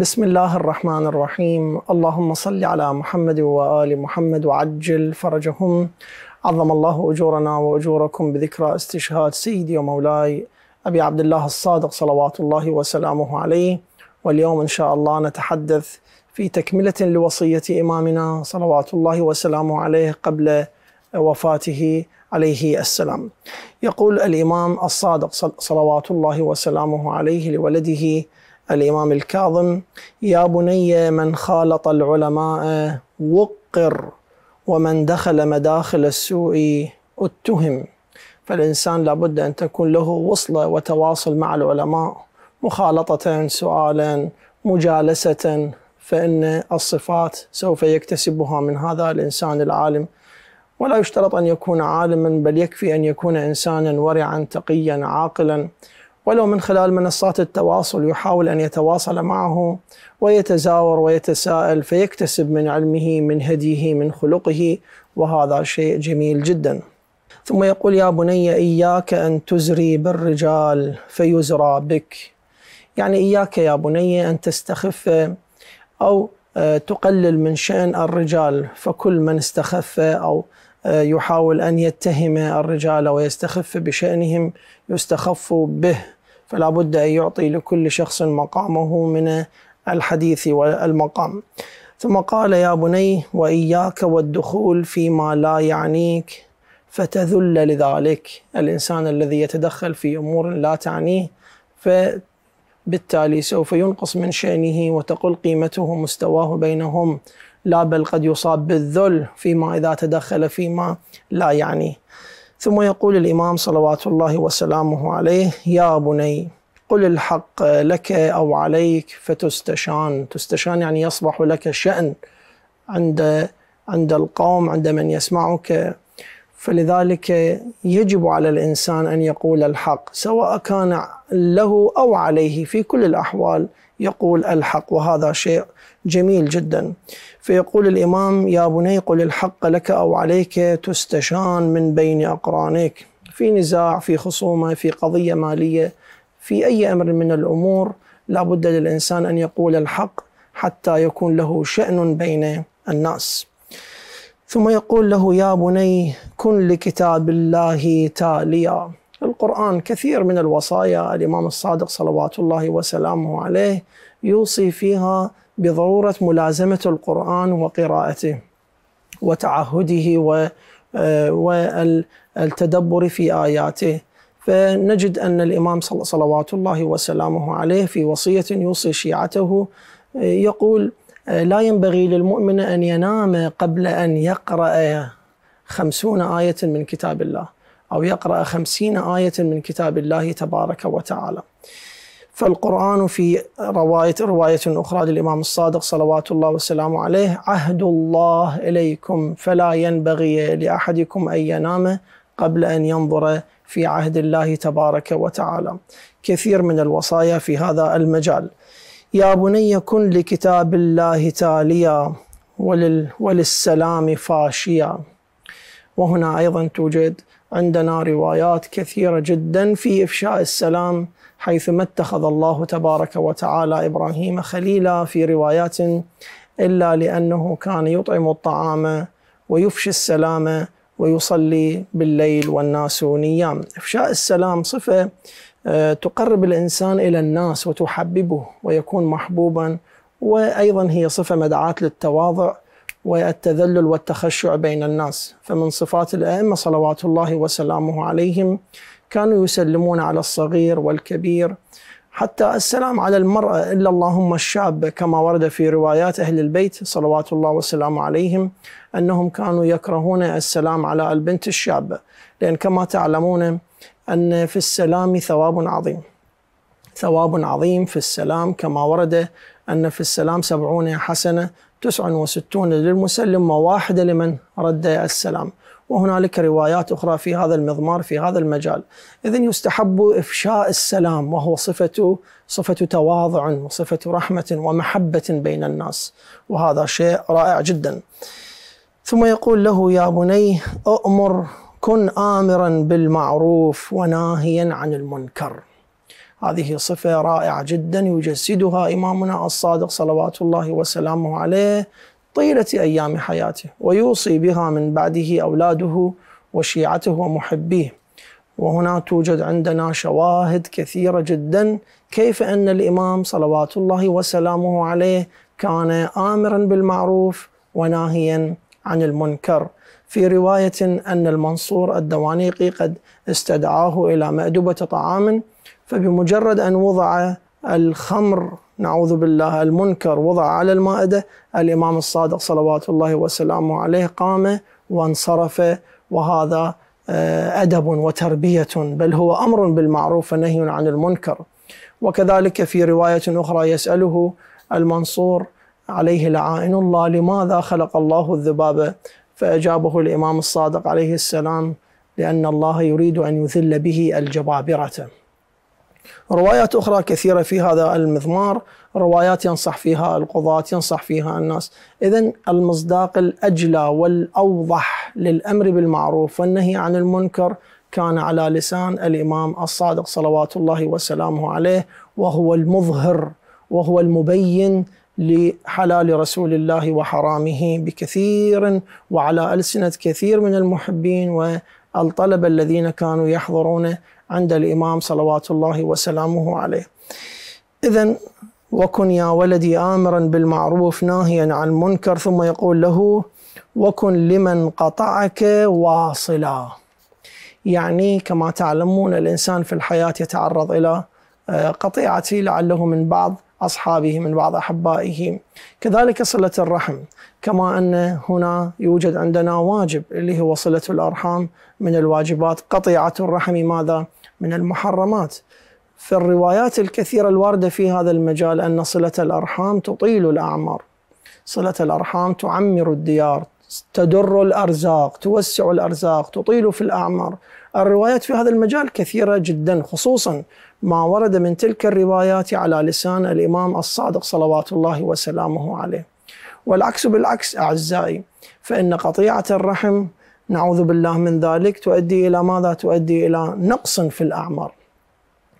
بسم الله الرحمن الرحيم اللهم صل على محمد وآل محمد وعجل فرجهم عظم الله أجورنا وأجوركم بذكرى استشهاد سيدي ومولاي أبي عبد الله الصادق صلوات الله وسلامه عليه واليوم إن شاء الله نتحدث في تكملة لوصية إمامنا صلوات الله وسلامه عليه قبل وفاته عليه السلام يقول الإمام الصادق صلوات الله وسلامه عليه لولده الإمام الكاظم يا بني من خالط العلماء وقر ومن دخل مداخل السوء اتهم فالإنسان لابد أن تكون له وصلة وتواصل مع العلماء مخالطة سؤالا مجالسة فإن الصفات سوف يكتسبها من هذا الإنسان العالم ولا يشترط أن يكون عالما بل يكفي أن يكون إنسانا ورعا تقيا عاقلا ولو من خلال منصات التواصل يحاول ان يتواصل معه ويتزاور ويتساءل فيكتسب من علمه من هديه من خلقه وهذا شيء جميل جدا. ثم يقول يا بني اياك ان تزري بالرجال فيزرى بك. يعني اياك يا بني ان تستخف او آه، تقلل من شأن الرجال فكل من استخف او يحاول أن يتهم الرجال ويستخف بشأنهم يستخف به فلا بد أن يعطي لكل شخص مقامه من الحديث والمقام ثم قال يا بني وإياك والدخول فيما لا يعنيك فتذل لذلك الإنسان الذي يتدخل في أمور لا تعنيه فبالتالي سوف ينقص من شأنه وتقل قيمته مستواه بينهم لا بل قد يصاب بالذل فيما إذا تدخل فيما لا يعني ثم يقول الإمام صلوات الله وسلامه عليه يا بني قل الحق لك أو عليك فتستشان تستشان يعني يصبح لك شأن عند عند القوم عند من يسمعك فلذلك يجب على الانسان ان يقول الحق سواء كان له او عليه في كل الاحوال يقول الحق وهذا شيء جميل جدا فيقول الامام يا بني قل الحق لك او عليك تستشان من بين اقرانك في نزاع في خصومه في قضيه ماليه في اي امر من الامور لابد للانسان ان يقول الحق حتى يكون له شان بين الناس ثم يقول له يا بني كن لكتاب الله تاليا القرآن كثير من الوصايا الإمام الصادق صلوات الله وسلامه عليه يوصي فيها بضرورة ملازمة القرآن وقراءته وتعهده و آه، والتدبر في آياته فنجد أن الإمام صلوات الله وسلامه عليه في وصية يوصي شيعته آه، يقول لا ينبغي للمؤمن أن ينام قبل أن يقرأ خمسون آية من كتاب الله أو يقرأ خمسين آية من كتاب الله تبارك وتعالى فالقرآن في رواية رواية أخرى للإمام الصادق صلوات الله وسلامه عليه عهد الله إليكم فلا ينبغي لأحدكم أن ينام قبل أن ينظر في عهد الله تبارك وتعالى كثير من الوصايا في هذا المجال يا بني كن لكتاب الله تاليا ولل وللسلام فاشيا وهنا أيضا توجد عندنا روايات كثيرة جدا في إفشاء السلام حيث ما اتخذ الله تبارك وتعالى إبراهيم خليلا في روايات إلا لأنه كان يطعم الطعام ويفشي السلام ويصلي بالليل والناس نيام إفشاء السلام صفة آه، تقرب الانسان الى الناس وتحببه ويكون محبوبا وايضا هي صفه مدعاه للتواضع والتذلل والتخشع بين الناس فمن صفات الائمه صلوات الله وسلامه عليهم كانوا يسلمون على الصغير والكبير حتى السلام على المرأة إلا اللهم الشاب كما ورد في روايات أهل البيت صلوات الله وسلامه عليهم أنهم كانوا يكرهون السلام على البنت الشابة لأن كما تعلمون أن في السلام ثواب عظيم ثواب عظيم في السلام كما ورد أن في السلام سبعون حسنة تسع وستون للمسلم وواحدة لمن رد السلام وهنالك روايات أخرى في هذا المضمار في هذا المجال إذن يستحب إفشاء السلام وهو صفة صفة تواضع وصفة رحمة ومحبة بين الناس وهذا شيء رائع جدا ثم يقول له يا بني أؤمر كن آمرا بالمعروف وناهيا عن المنكر هذه صفة رائعة جدا يجسدها إمامنا الصادق صلوات الله وسلامه عليه طيلة أيام حياته ويوصي بها من بعده أولاده وشيعته ومحبيه وهنا توجد عندنا شواهد كثيرة جدا كيف أن الإمام صلوات الله وسلامه عليه كان آمرا بالمعروف وناهيا عن المنكر في رواية أن المنصور الدوانيقي قد استدعاه إلى مأدبة طعام فبمجرد أن وضع الخمر نعوذ بالله المنكر وضع على المائدة الإمام الصادق صلوات الله وسلامه عليه قام وانصرف وهذا آه، أدب وتربية بل هو أمر بالمعروف ونهي عن المنكر وكذلك في رواية أخرى يسأله المنصور عليه لعائن الله لماذا خلق الله الذباب فأجابه الإمام الصادق عليه السلام لأن الله يريد أن يذل به الجبابرة روايات أخرى كثيرة في هذا المضمار روايات ينصح فيها القضاة ينصح فيها الناس إذا المصداق الأجلى والأوضح للأمر بالمعروف والنهي عن المنكر كان على لسان الإمام الصادق صلوات الله وسلامه عليه وهو المظهر وهو المبين لحلال رسول الله وحرامه بكثير وعلى ألسنة كثير من المحبين و الطلبة الذين كانوا يحضرون عند الإمام صلوات الله وسلامه عليه إذا وكن يا ولدي آمرا بالمعروف ناهيا عن المنكر ثم يقول له وكن لمن قطعك واصلا يعني كما تعلمون الإنسان في الحياة يتعرض إلى آه، قطيعته لعله من بعض أصحابه من بعض أحبائه كذلك صلة الرحم كما أن هنا يوجد عندنا واجب اللي هو صلة الأرحام من الواجبات قطيعة الرحم ماذا؟ من المحرمات في الروايات الكثيرة الواردة في هذا المجال أن صلة الأرحام تطيل الأعمار صلة الأرحام تعمر الديار تدر الأرزاق توسع الأرزاق تطيل في الأعمار الروايات في هذا المجال كثيرة جدا خصوصا ما ورد من تلك الروايات على لسان الإمام الصادق صلوات الله وسلامه عليه والعكس بالعكس أعزائي فإن قطيعة الرحم نعوذ بالله من ذلك تؤدي إلى ماذا؟ تؤدي إلى نقص في الأعمار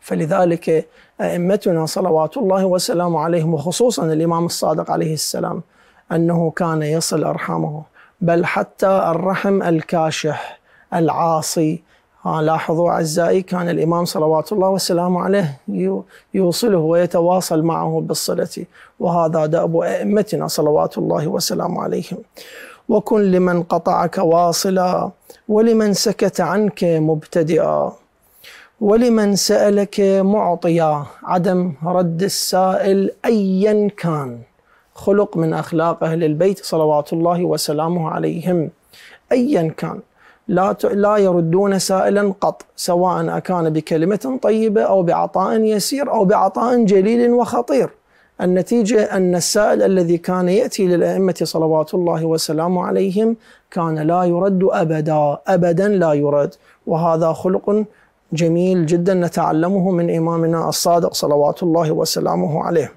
فلذلك أئمتنا صلوات الله وسلامه عليهم وخصوصا الإمام الصادق عليه السلام أنه كان يصل أرحامه بل حتى الرحم الكاشح العاصي لاحظوا أعزائي كان الإمام صلوات الله والسلام عليه يوصله ويتواصل معه بالصلة وهذا دأب أئمتنا صلوات الله والسلام عليهم وكن لمن قطعك واصلا ولمن سكت عنك مبتدئا ولمن سألك معطيا عدم رد السائل أيا كان خلق من أخلاق أهل البيت صلوات الله وسلامه عليهم أيا كان لا لا يردون سائلا قط سواء أكان بكلمة طيبة أو بعطاء يسير أو بعطاء جليل وخطير النتيجة أن السائل الذي كان يأتي للأئمة صلوات الله وسلامه عليهم كان لا يرد أبدا أبدا لا يرد وهذا خلق جميل جدا نتعلمه من إمامنا الصادق صلوات الله وسلامه عليه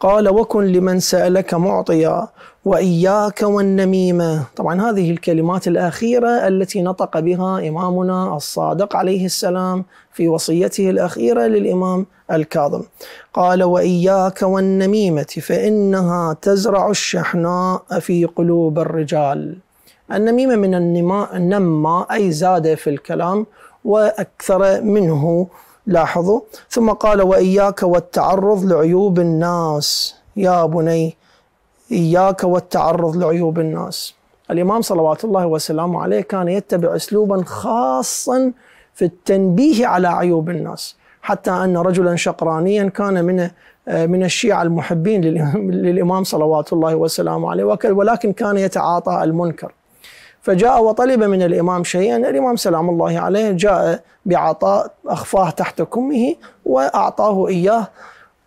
قال وكن لمن سألك معطيا واياك والنميمه، طبعا هذه الكلمات الاخيره التي نطق بها امامنا الصادق عليه السلام في وصيته الاخيره للامام الكاظم. قال: واياك والنميمه فانها تزرع الشحناء في قلوب الرجال. النميمه من النماء نما اي زاد في الكلام واكثر منه لاحظوا، ثم قال: واياك والتعرض لعيوب الناس يا بني إياك والتعرض لعيوب الناس الإمام صلوات الله وسلامه عليه كان يتبع أسلوبا خاصا في التنبيه على عيوب الناس حتى أن رجلا شقرانيا كان من من الشيعة المحبين للإمام صلوات الله وسلامه عليه ولكن كان يتعاطى المنكر فجاء وطلب من الإمام شيئا الإمام سلام الله عليه جاء بعطاء أخفاه تحت كمه وأعطاه إياه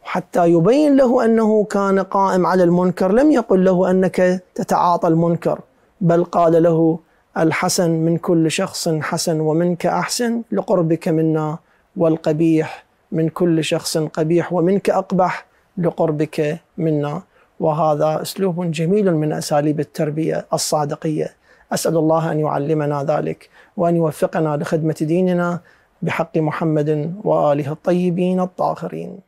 حتى يبين له انه كان قائم على المنكر لم يقل له انك تتعاطى المنكر بل قال له الحسن من كل شخص حسن ومنك احسن لقربك منا والقبيح من كل شخص قبيح ومنك اقبح لقربك منا وهذا اسلوب جميل من اساليب التربيه الصادقيه اسال الله ان يعلمنا ذلك وان يوفقنا لخدمه ديننا بحق محمد واله الطيبين الطاهرين